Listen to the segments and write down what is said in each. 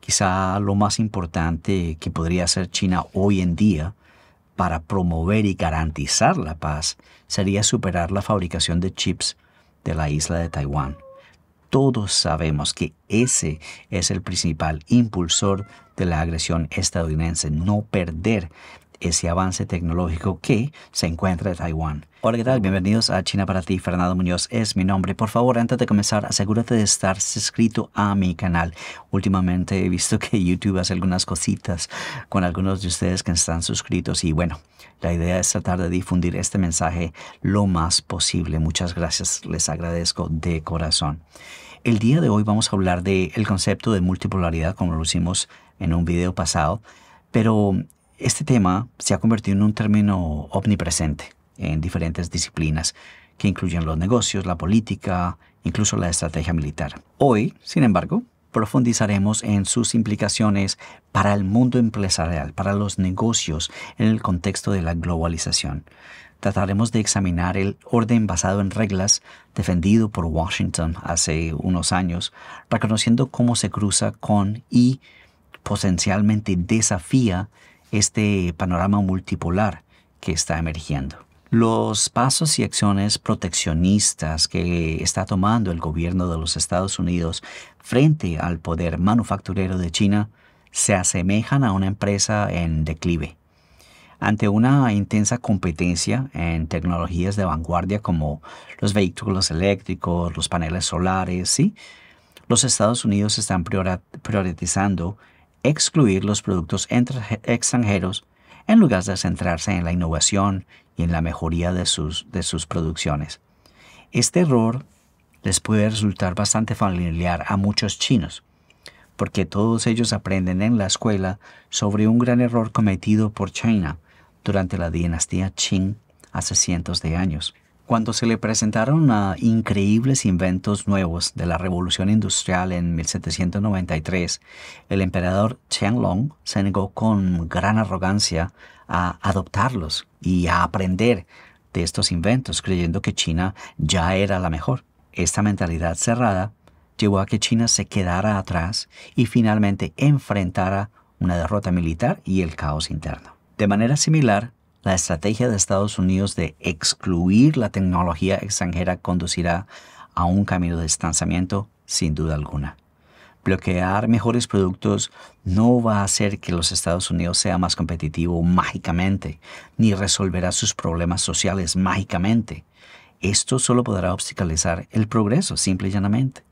quizá lo más importante que podría hacer China hoy en día para promover y garantizar la paz sería superar la fabricación de chips de la isla de Taiwán. Todos sabemos que ese es el principal impulsor de la agresión estadounidense, no perder ese avance tecnológico que se encuentra en Taiwán. Hola, ¿qué tal? Bienvenidos a China para ti. Fernando Muñoz es mi nombre. Por favor, antes de comenzar, asegúrate de estar suscrito a mi canal. Últimamente he visto que YouTube hace algunas cositas con algunos de ustedes que están suscritos y bueno, la idea es tratar de difundir este mensaje lo más posible. Muchas gracias, les agradezco de corazón. El día de hoy vamos a hablar del concepto de multipolaridad, como lo hicimos en un video pasado, pero este tema se ha convertido en un término omnipresente en diferentes disciplinas que incluyen los negocios, la política, incluso la estrategia militar. Hoy, sin embargo, profundizaremos en sus implicaciones para el mundo empresarial, para los negocios en el contexto de la globalización. Trataremos de examinar el orden basado en reglas defendido por Washington hace unos años, reconociendo cómo se cruza con y potencialmente desafía este panorama multipolar que está emergiendo. Los pasos y acciones proteccionistas que está tomando el gobierno de los Estados Unidos frente al poder manufacturero de China se asemejan a una empresa en declive. Ante una intensa competencia en tecnologías de vanguardia como los vehículos eléctricos, los paneles solares, y los Estados Unidos están priorizando excluir los productos extranjeros en lugar de centrarse en la innovación y en la mejoría de sus, de sus producciones. Este error les puede resultar bastante familiar a muchos chinos, porque todos ellos aprenden en la escuela sobre un gran error cometido por China durante la dinastía Qing hace cientos de años. Cuando se le presentaron increíbles inventos nuevos de la revolución industrial en 1793, el emperador Qianlong se negó con gran arrogancia a adoptarlos y a aprender de estos inventos, creyendo que China ya era la mejor. Esta mentalidad cerrada llevó a que China se quedara atrás y finalmente enfrentara una derrota militar y el caos interno. De manera similar, la estrategia de Estados Unidos de excluir la tecnología extranjera conducirá a un camino de estancamiento sin duda alguna. Bloquear mejores productos no va a hacer que los Estados Unidos sea más competitivo mágicamente, ni resolverá sus problemas sociales mágicamente. Esto solo podrá obstaculizar el progreso, simple y llanamente.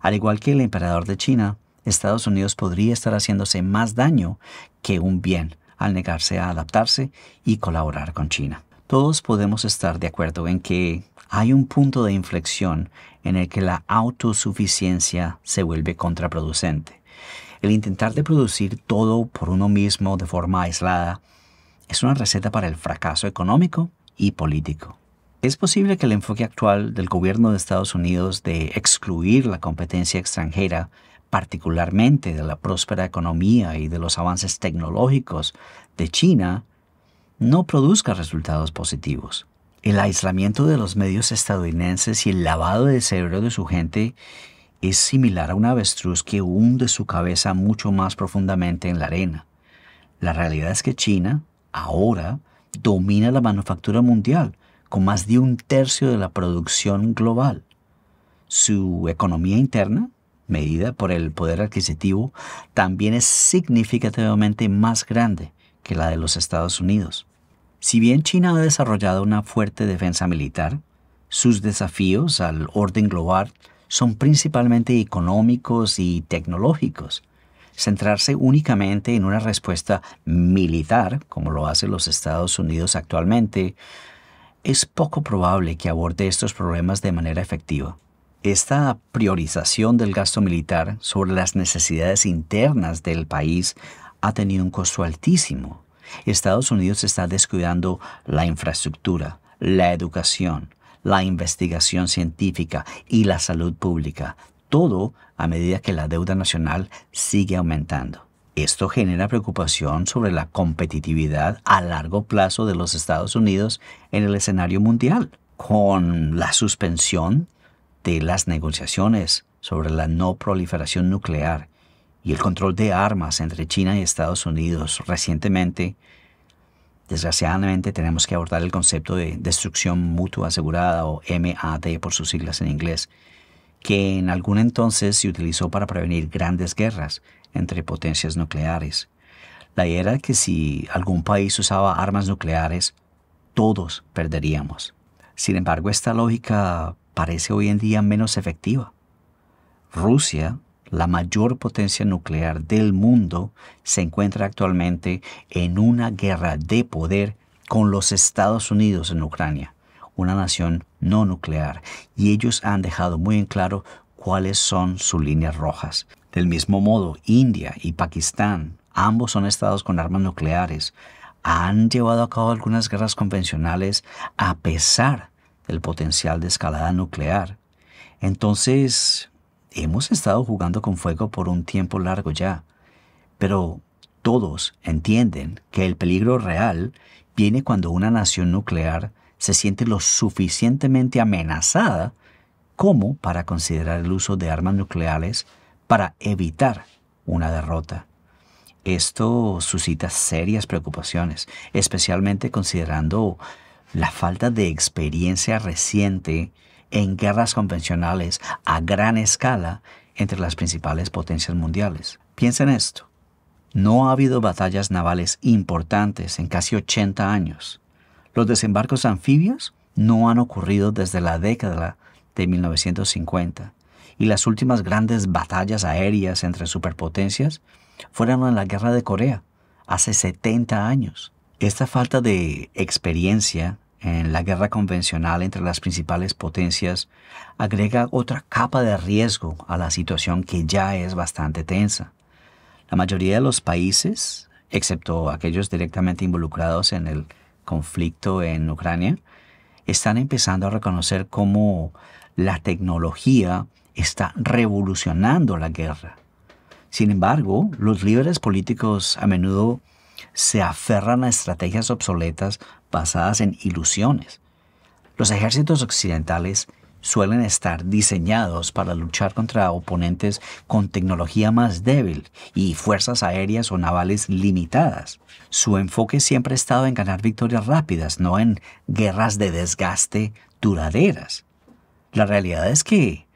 Al igual que el emperador de China, Estados Unidos podría estar haciéndose más daño que un bien al negarse a adaptarse y colaborar con China. Todos podemos estar de acuerdo en que hay un punto de inflexión en el que la autosuficiencia se vuelve contraproducente. El intentar de producir todo por uno mismo de forma aislada es una receta para el fracaso económico y político. Es posible que el enfoque actual del gobierno de Estados Unidos de excluir la competencia extranjera particularmente de la próspera economía y de los avances tecnológicos de China, no produzca resultados positivos. El aislamiento de los medios estadounidenses y el lavado de cerebro de su gente es similar a un avestruz que hunde su cabeza mucho más profundamente en la arena. La realidad es que China, ahora, domina la manufactura mundial, con más de un tercio de la producción global. Su economía interna medida por el poder adquisitivo, también es significativamente más grande que la de los Estados Unidos. Si bien China ha desarrollado una fuerte defensa militar, sus desafíos al orden global son principalmente económicos y tecnológicos. Centrarse únicamente en una respuesta militar, como lo hacen los Estados Unidos actualmente, es poco probable que aborde estos problemas de manera efectiva. Esta priorización del gasto militar sobre las necesidades internas del país ha tenido un costo altísimo. Estados Unidos está descuidando la infraestructura, la educación, la investigación científica y la salud pública, todo a medida que la deuda nacional sigue aumentando. Esto genera preocupación sobre la competitividad a largo plazo de los Estados Unidos en el escenario mundial, con la suspensión de las negociaciones sobre la no proliferación nuclear y el control de armas entre China y Estados Unidos recientemente, desgraciadamente tenemos que abordar el concepto de destrucción mutua asegurada o MAD por sus siglas en inglés, que en algún entonces se utilizó para prevenir grandes guerras entre potencias nucleares. La idea era que si algún país usaba armas nucleares, todos perderíamos. Sin embargo, esta lógica parece hoy en día menos efectiva. Rusia, la mayor potencia nuclear del mundo, se encuentra actualmente en una guerra de poder con los Estados Unidos en Ucrania, una nación no nuclear, y ellos han dejado muy en claro cuáles son sus líneas rojas. Del mismo modo, India y Pakistán, ambos son estados con armas nucleares, han llevado a cabo algunas guerras convencionales a pesar el potencial de escalada nuclear. Entonces, hemos estado jugando con fuego por un tiempo largo ya, pero todos entienden que el peligro real viene cuando una nación nuclear se siente lo suficientemente amenazada como para considerar el uso de armas nucleares para evitar una derrota. Esto suscita serias preocupaciones, especialmente considerando la falta de experiencia reciente en guerras convencionales a gran escala entre las principales potencias mundiales. Piensen esto. No ha habido batallas navales importantes en casi 80 años. Los desembarcos anfibios no han ocurrido desde la década de 1950 y las últimas grandes batallas aéreas entre superpotencias fueron en la Guerra de Corea, hace 70 años. Esta falta de experiencia en la guerra convencional entre las principales potencias agrega otra capa de riesgo a la situación que ya es bastante tensa. La mayoría de los países, excepto aquellos directamente involucrados en el conflicto en Ucrania, están empezando a reconocer cómo la tecnología está revolucionando la guerra. Sin embargo, los líderes políticos a menudo se aferran a estrategias obsoletas basadas en ilusiones. Los ejércitos occidentales suelen estar diseñados para luchar contra oponentes con tecnología más débil y fuerzas aéreas o navales limitadas. Su enfoque siempre ha estado en ganar victorias rápidas, no en guerras de desgaste duraderas. La realidad es que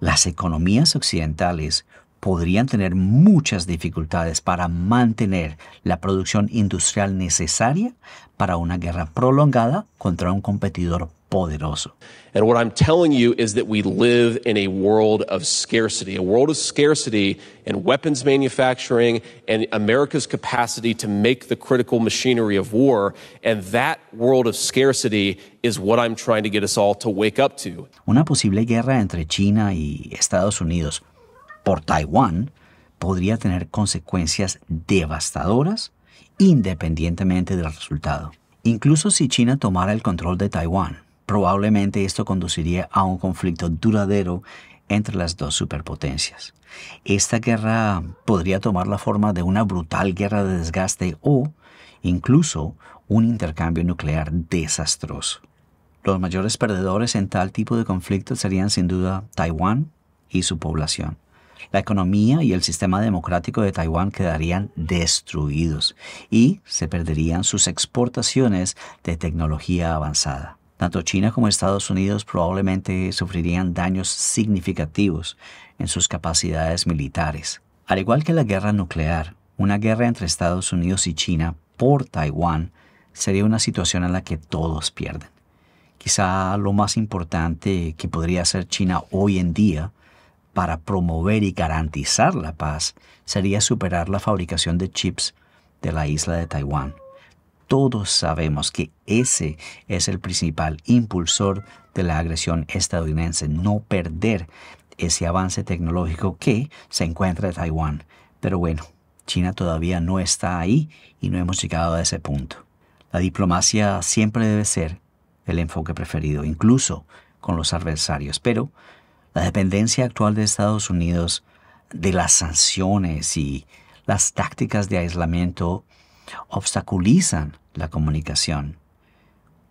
las economías occidentales podrían tener muchas dificultades para mantener la producción industrial necesaria para una guerra prolongada contra un competidor poderoso. And what I'm telling you is that we live in a world of scarcity, a world of scarcity in weapons manufacturing and America's capacity to make the critical machinery of war. And that world of scarcity is what I'm trying to get us all to wake up to. Una posible guerra entre China y Estados Unidos por Taiwán podría tener consecuencias devastadoras independientemente del resultado. Incluso si China tomara el control de Taiwán, probablemente esto conduciría a un conflicto duradero entre las dos superpotencias. Esta guerra podría tomar la forma de una brutal guerra de desgaste o incluso un intercambio nuclear desastroso. Los mayores perdedores en tal tipo de conflicto serían sin duda Taiwán y su población. La economía y el sistema democrático de Taiwán quedarían destruidos y se perderían sus exportaciones de tecnología avanzada. Tanto China como Estados Unidos probablemente sufrirían daños significativos en sus capacidades militares. Al igual que la guerra nuclear, una guerra entre Estados Unidos y China por Taiwán sería una situación en la que todos pierden. Quizá lo más importante que podría hacer China hoy en día para promover y garantizar la paz sería superar la fabricación de chips de la isla de Taiwán. Todos sabemos que ese es el principal impulsor de la agresión estadounidense, no perder ese avance tecnológico que se encuentra en Taiwán. Pero bueno, China todavía no está ahí y no hemos llegado a ese punto. La diplomacia siempre debe ser el enfoque preferido, incluso con los adversarios, pero la dependencia actual de Estados Unidos de las sanciones y las tácticas de aislamiento obstaculizan la comunicación.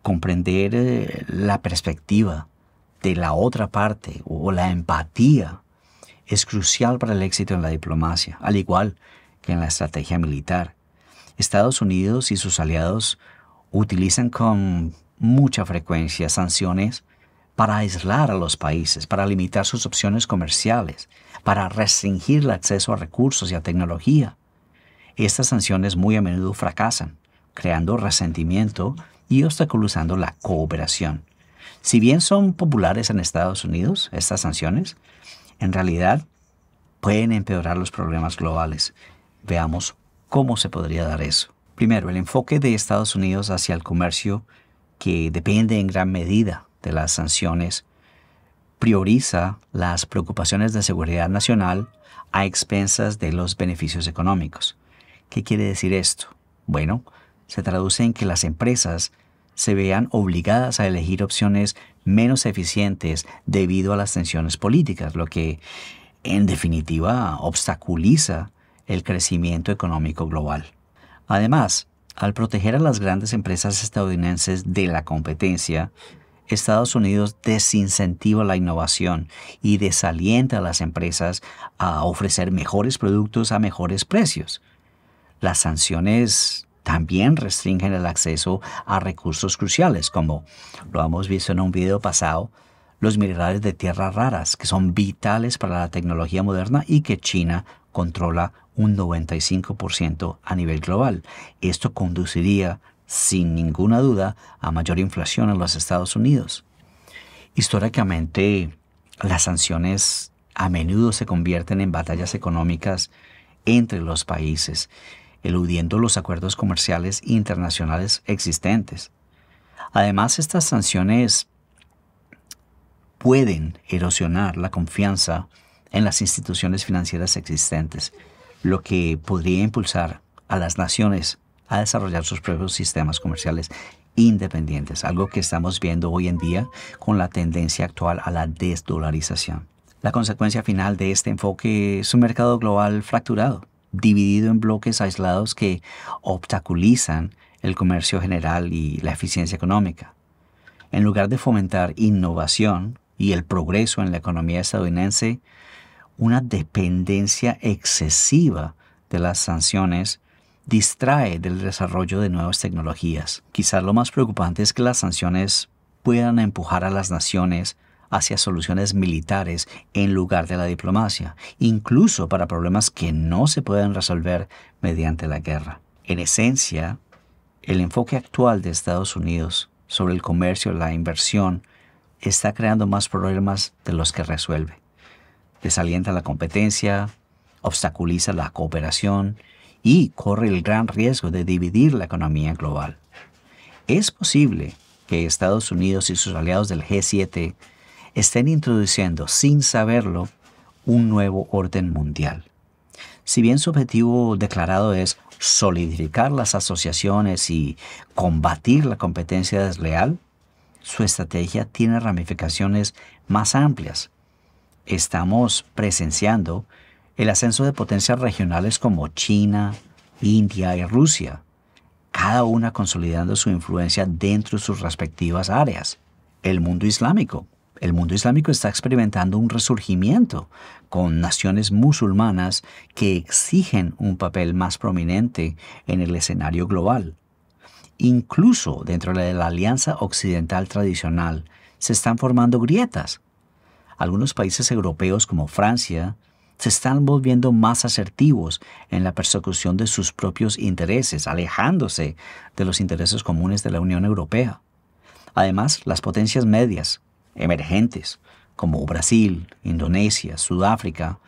Comprender eh, la perspectiva de la otra parte o la empatía es crucial para el éxito en la diplomacia, al igual que en la estrategia militar. Estados Unidos y sus aliados utilizan con mucha frecuencia sanciones para aislar a los países, para limitar sus opciones comerciales, para restringir el acceso a recursos y a tecnología. Estas sanciones muy a menudo fracasan, creando resentimiento y obstaculizando la cooperación. Si bien son populares en Estados Unidos, estas sanciones, en realidad pueden empeorar los problemas globales. Veamos cómo se podría dar eso. Primero, el enfoque de Estados Unidos hacia el comercio que depende en gran medida de las sanciones prioriza las preocupaciones de seguridad nacional a expensas de los beneficios económicos. ¿Qué quiere decir esto? Bueno, se traduce en que las empresas se vean obligadas a elegir opciones menos eficientes debido a las tensiones políticas, lo que en definitiva obstaculiza el crecimiento económico global. Además, al proteger a las grandes empresas estadounidenses de la competencia, Estados Unidos desincentiva la innovación y desalienta a las empresas a ofrecer mejores productos a mejores precios. Las sanciones también restringen el acceso a recursos cruciales, como lo hemos visto en un video pasado, los minerales de tierras raras, que son vitales para la tecnología moderna y que China controla un 95% a nivel global. Esto conduciría sin ninguna duda, a mayor inflación en los Estados Unidos. Históricamente, las sanciones a menudo se convierten en batallas económicas entre los países, eludiendo los acuerdos comerciales internacionales existentes. Además, estas sanciones pueden erosionar la confianza en las instituciones financieras existentes, lo que podría impulsar a las naciones a desarrollar sus propios sistemas comerciales independientes, algo que estamos viendo hoy en día con la tendencia actual a la desdolarización. La consecuencia final de este enfoque es un mercado global fracturado, dividido en bloques aislados que obstaculizan el comercio general y la eficiencia económica. En lugar de fomentar innovación y el progreso en la economía estadounidense, una dependencia excesiva de las sanciones distrae del desarrollo de nuevas tecnologías. Quizás lo más preocupante es que las sanciones puedan empujar a las naciones hacia soluciones militares en lugar de la diplomacia, incluso para problemas que no se pueden resolver mediante la guerra. En esencia, el enfoque actual de Estados Unidos sobre el comercio y la inversión está creando más problemas de los que resuelve. Desalienta la competencia, obstaculiza la cooperación y corre el gran riesgo de dividir la economía global. Es posible que Estados Unidos y sus aliados del G7 estén introduciendo, sin saberlo, un nuevo orden mundial. Si bien su objetivo declarado es solidificar las asociaciones y combatir la competencia desleal, su estrategia tiene ramificaciones más amplias. Estamos presenciando el ascenso de potencias regionales como China, India y Rusia, cada una consolidando su influencia dentro de sus respectivas áreas. El mundo islámico. El mundo islámico está experimentando un resurgimiento con naciones musulmanas que exigen un papel más prominente en el escenario global. Incluso dentro de la alianza occidental tradicional se están formando grietas. Algunos países europeos como Francia, se están volviendo más asertivos en la persecución de sus propios intereses, alejándose de los intereses comunes de la Unión Europea. Además, las potencias medias, emergentes, como Brasil, Indonesia, Sudáfrica,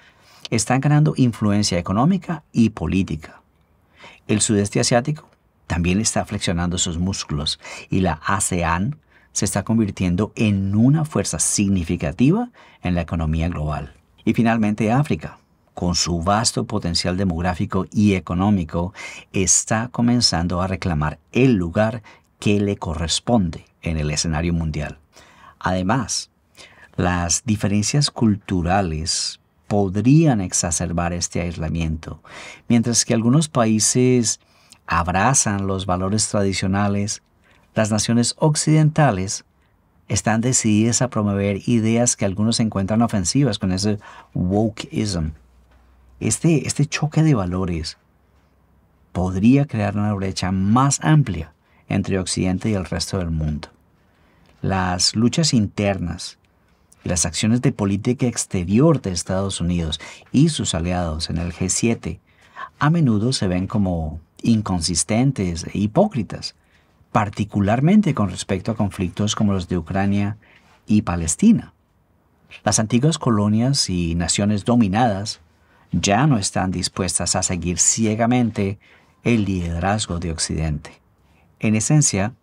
están ganando influencia económica y política. El sudeste asiático también está flexionando sus músculos y la ASEAN se está convirtiendo en una fuerza significativa en la economía global. Y finalmente África, con su vasto potencial demográfico y económico, está comenzando a reclamar el lugar que le corresponde en el escenario mundial. Además, las diferencias culturales podrían exacerbar este aislamiento, mientras que algunos países abrazan los valores tradicionales, las naciones occidentales están decididas a promover ideas que algunos encuentran ofensivas con ese wokeism. Este, este choque de valores podría crear una brecha más amplia entre Occidente y el resto del mundo. Las luchas internas y las acciones de política exterior de Estados Unidos y sus aliados en el G7 a menudo se ven como inconsistentes e hipócritas, particularmente con respecto a conflictos como los de Ucrania y Palestina. Las antiguas colonias y naciones dominadas ya no están dispuestas a seguir ciegamente el liderazgo de Occidente. En esencia,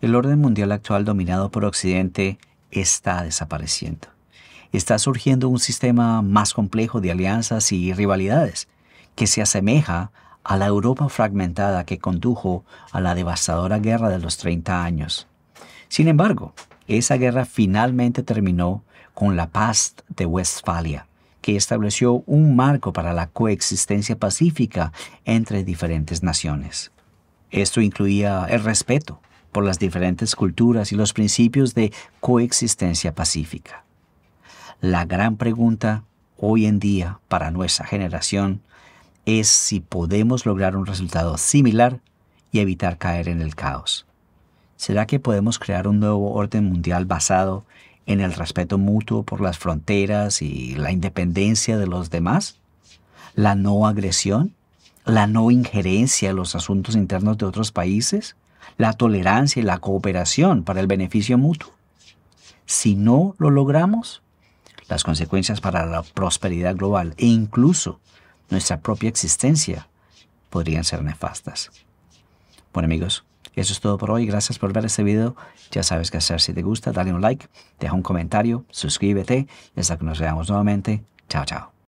el orden mundial actual dominado por Occidente está desapareciendo. Está surgiendo un sistema más complejo de alianzas y rivalidades que se asemeja a la Europa fragmentada que condujo a la devastadora guerra de los 30 años. Sin embargo, esa guerra finalmente terminó con la paz de Westfalia, que estableció un marco para la coexistencia pacífica entre diferentes naciones. Esto incluía el respeto por las diferentes culturas y los principios de coexistencia pacífica. La gran pregunta hoy en día para nuestra generación es si podemos lograr un resultado similar y evitar caer en el caos. ¿Será que podemos crear un nuevo orden mundial basado en el respeto mutuo por las fronteras y la independencia de los demás? ¿La no agresión? ¿La no injerencia en los asuntos internos de otros países? ¿La tolerancia y la cooperación para el beneficio mutuo? Si no lo logramos, las consecuencias para la prosperidad global e incluso nuestra propia existencia podrían ser nefastas. Bueno amigos, eso es todo por hoy. Gracias por ver este video. Ya sabes qué hacer. Si te gusta, dale un like, deja un comentario, suscríbete y hasta que nos veamos nuevamente. Chao, chao.